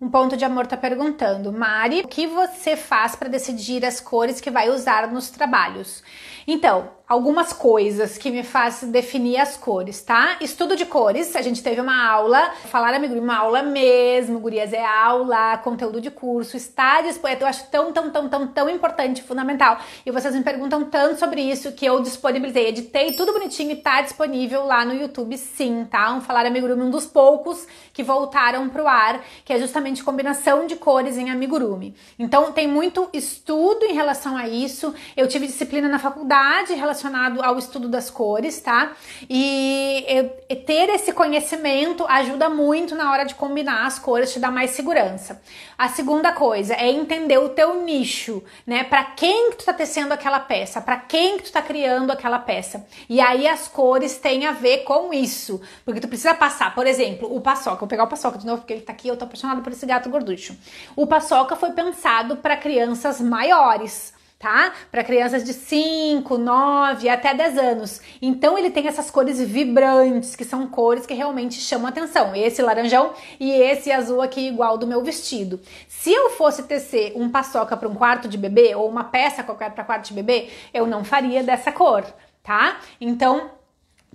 Um ponto de amor está perguntando, Mari, o que você faz para decidir as cores que vai usar nos trabalhos? Então, algumas coisas que me faz definir as cores, tá? Estudo de cores, a gente teve uma aula, falar amigo, uma aula mesmo, gurias é aula, conteúdo de curso, está disponível, eu acho tão, tão, tão, tão, tão importante, fundamental. E vocês me perguntam tanto sobre isso que eu disponibilizei, editei tudo bonitinho e tá disponível lá no YouTube sim, tá? Um falar amigurumi, um dos poucos que voltaram pro ar, que é justamente combinação de cores em amigurumi. Então tem muito estudo em relação a isso. Eu tive disciplina na faculdade, relação relacionado ao estudo das cores, tá? E, e, ter esse conhecimento ajuda muito na hora de combinar as cores, te dá mais segurança. A segunda coisa é entender o teu nicho, né? Para quem que tu tá tecendo aquela peça, para quem que tu tá criando aquela peça. E aí as cores têm a ver com isso, porque tu precisa passar, por exemplo, o paçoca. Vou pegar o paçoca de novo porque ele tá aqui, eu tô apaixonada por esse gato gorducho. O paçoca foi pensado para crianças maiores tá? Para crianças de 5, 9 até 10 anos. Então ele tem essas cores vibrantes, que são cores que realmente chamam atenção. Esse laranjão e esse azul aqui igual do meu vestido. Se eu fosse tecer um paçoca para um quarto de bebê ou uma peça qualquer para quarto de bebê, eu não faria dessa cor, tá? Então,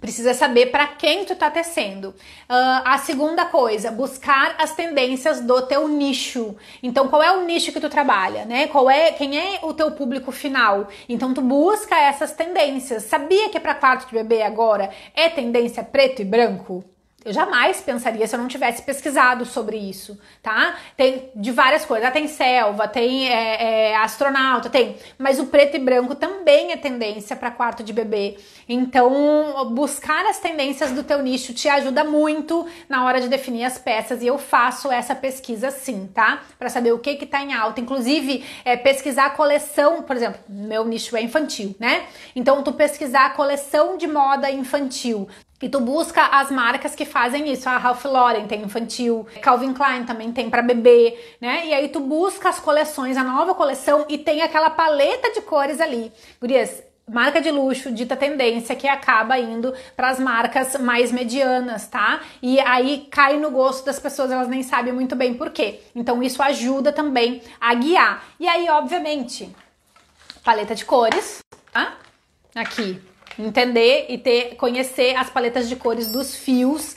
Precisa saber para quem tu tá tecendo. Uh, a segunda coisa, buscar as tendências do teu nicho. Então, qual é o nicho que tu trabalha, né? Qual é, quem é o teu público final? Então, tu busca essas tendências. Sabia que para quarto de bebê agora é tendência preto e branco? Eu jamais pensaria se eu não tivesse pesquisado sobre isso, tá? Tem de várias coisas. Tem selva, tem é, é, astronauta, tem. Mas o preto e branco também é tendência para quarto de bebê. Então, buscar as tendências do teu nicho te ajuda muito na hora de definir as peças. E eu faço essa pesquisa sim, tá? Para saber o que que tá em alta. Inclusive, é, pesquisar a coleção, por exemplo, meu nicho é infantil, né? Então, tu pesquisar a coleção de moda infantil. E tu busca as marcas que fazem isso. A Ralph Lauren tem infantil, Calvin Klein também tem para bebê, né? E aí tu busca as coleções, a nova coleção e tem aquela paleta de cores ali. Gurias, marca de luxo, dita tendência, que acaba indo para as marcas mais medianas, tá? E aí cai no gosto das pessoas, elas nem sabem muito bem por quê. Então isso ajuda também a guiar. E aí, obviamente, paleta de cores, tá? Aqui, entender e ter conhecer as paletas de cores dos fios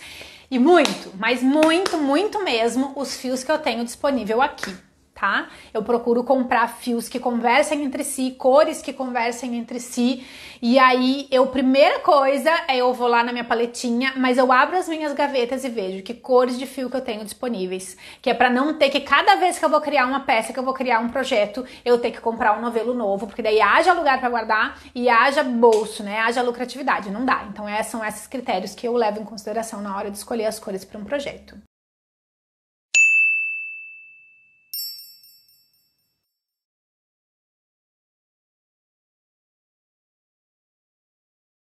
e muito, mas muito, muito mesmo os fios que eu tenho disponível aqui tá? Eu procuro comprar fios que conversem entre si, cores que conversem entre si. E aí, eu primeira coisa é eu vou lá na minha paletinha, mas eu abro as minhas gavetas e vejo que cores de fio que eu tenho disponíveis, que é para não ter que cada vez que eu vou criar uma peça, que eu vou criar um projeto, eu ter que comprar um novelo novo, porque daí haja lugar para guardar e haja bolso, né? Haja lucratividade, não dá. Então, é, são esses critérios que eu levo em consideração na hora de escolher as cores para um projeto.